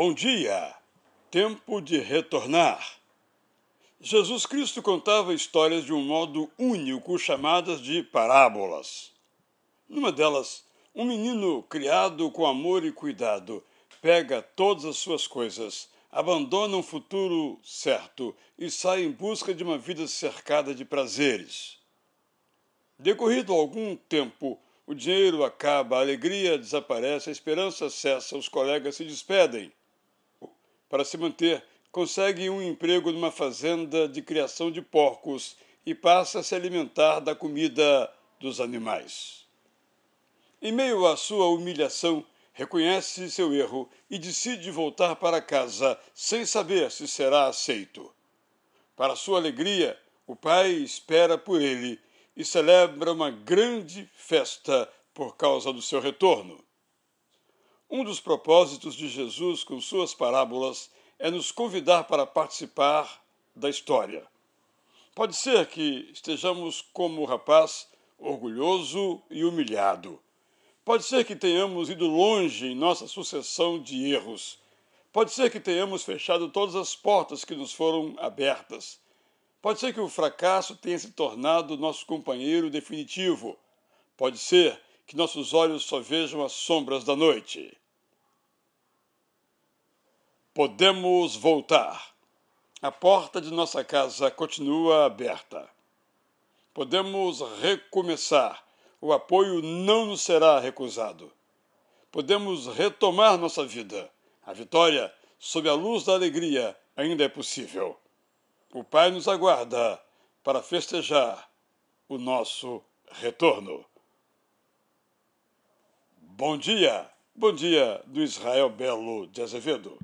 Bom dia! Tempo de retornar. Jesus Cristo contava histórias de um modo único, chamadas de parábolas. Numa delas, um menino criado com amor e cuidado pega todas as suas coisas, abandona um futuro certo e sai em busca de uma vida cercada de prazeres. Decorrido algum tempo, o dinheiro acaba, a alegria desaparece, a esperança cessa, os colegas se despedem para se manter, consegue um emprego numa fazenda de criação de porcos e passa a se alimentar da comida dos animais. Em meio à sua humilhação, reconhece seu erro e decide voltar para casa sem saber se será aceito. Para sua alegria, o pai espera por ele e celebra uma grande festa por causa do seu retorno. Um dos propósitos de Jesus com suas parábolas é nos convidar para participar da história. Pode ser que estejamos como o rapaz, orgulhoso e humilhado. Pode ser que tenhamos ido longe em nossa sucessão de erros. Pode ser que tenhamos fechado todas as portas que nos foram abertas. Pode ser que o fracasso tenha se tornado nosso companheiro definitivo. Pode ser que nossos olhos só vejam as sombras da noite. Podemos voltar. A porta de nossa casa continua aberta. Podemos recomeçar. O apoio não nos será recusado. Podemos retomar nossa vida. A vitória, sob a luz da alegria, ainda é possível. O Pai nos aguarda para festejar o nosso retorno. Bom dia! Bom dia do Israel Belo de Azevedo.